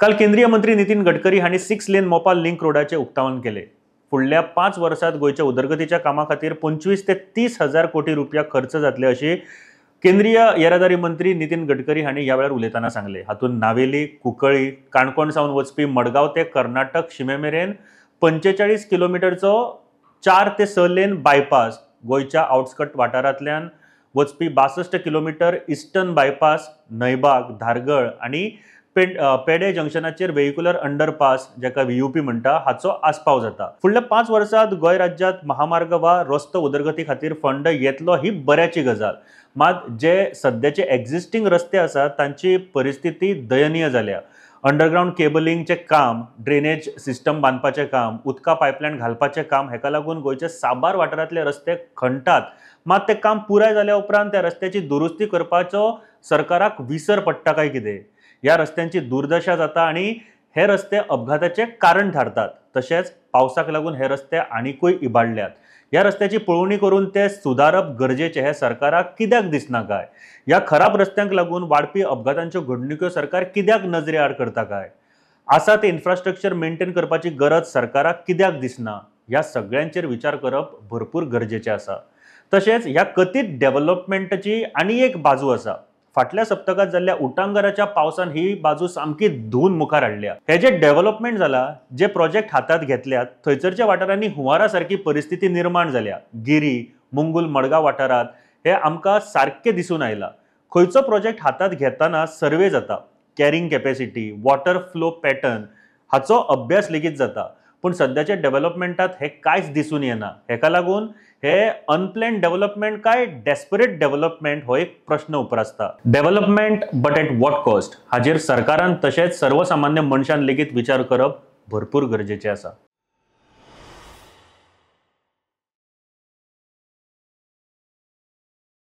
काल केंद्रीय मंत्री नितीन गडकरी हांणी सिक्स लेन मोपाल लिंक रोडाचे उक्तावण केले फुडल्या पाच वर्षात गोयच्या उदरगतीच्या कामा खातीर पंचवीस ते तीस हजार कोटी रुपया खर्च जातले अशी केंद्रीय येरादारी मंत्री नितीन गडकरी हांणी ह्या वेळार उलयतना सांगले हातून नावेली कुंकळी काणकोण सावन वचपी मडगांव ते कर्नाटक शिमे मेरेन पंचेचाळीस किलोमिटरचो चार ते स लेन बायपास गोयच्या आउटस्कट वाठारांतल्यान वचपी बासश्ट kilometre eastern bypass Nhaibag Dhargal आनी पेडे जंक्शनाचेर वेहिकुलर अंडरपास जाका पी म्हणटा हाचो आस्पाव जाता फुडल्या पांच वर्सांत गोंय राज्यात महामार्ग वा रस्तो उदरगती खातीर फंड येतलो ही बऱ्याची गजाल मात जे सध्याचे एक्झिस्टींग रस्ते आसात तांची परिस्थिती दयनीय जाल्या अंडरग्रावंड चे काम ड्रेनेज सिस्टम बांदपाचें काम उदका पायपलायन घालपाचें काम हेका लागून गोंयचे साबार वाठारांतले रस्ते खणतात मात ते काम पुराय जाल्या उपरांत त्या रस्त्याची दुरुस्ती करपाचो सरकाराक विसर पडटा काय कितें या रस्त्यांची दुर्दशा जाता आणि हे रस्ते अपघाताचे कारण ठरतात तसेच पावसाक लागून हे रस्ते आणिकूय इबाडल्यात या रस्त्याची पळोवणी करून ते सुधारप गरजेचे हे सरकाराक कित्याक दिसना काय या खराब रस्त्यांक लागून वाढपी अपघातांच्यो घडणुक्यो सरकार कित्याक नजरे आड करता काय आसा ते इन्फ्रास्ट्रक्चर मेंटेन करपाची गरज सरकाराक कित्याक दिसना ह्या सगळ्यांचेर विचार करप भरपूर गरजेचे आसा तशेंच ह्या कथीत डेव्हलपमेंटची आनी एक बाजू आसा फाटल्या सप्तकात झालेल्या उटांगराच्या पावसान ही बाजू सामकी धुवून मुखार हाडल्या हे जे डेव्हलपमेंट झाला जे प्रोजेक्ट हातात घेतल्यात थंयसरच्या वाठारांनी हुंवारा सारखी परिस्थिती निर्माण झाल्या गिरी मुंगूल मडगाव वाठारात हे आमकां सारखे दिसून आयला खंयचो प्रोजेक्ट हातात घेताना सर्वे जाता carrying capacity water flow pattern हाचो अभ्यास लेगीत जाता पण सध्याच्या डेव्हलपमेंटात हे कायच दिसून येना हेका लागून हे अनप्लॅन डेव्हलपमेंट काय डेस्परेट डेव्हलपमेंट हो एक प्रश्न उप्रासता development but at what cost हाजेर सरकारान तशेंच सर्वसामान्य मनशान लेगीत विचार करप भरपूर गरजेचे आसा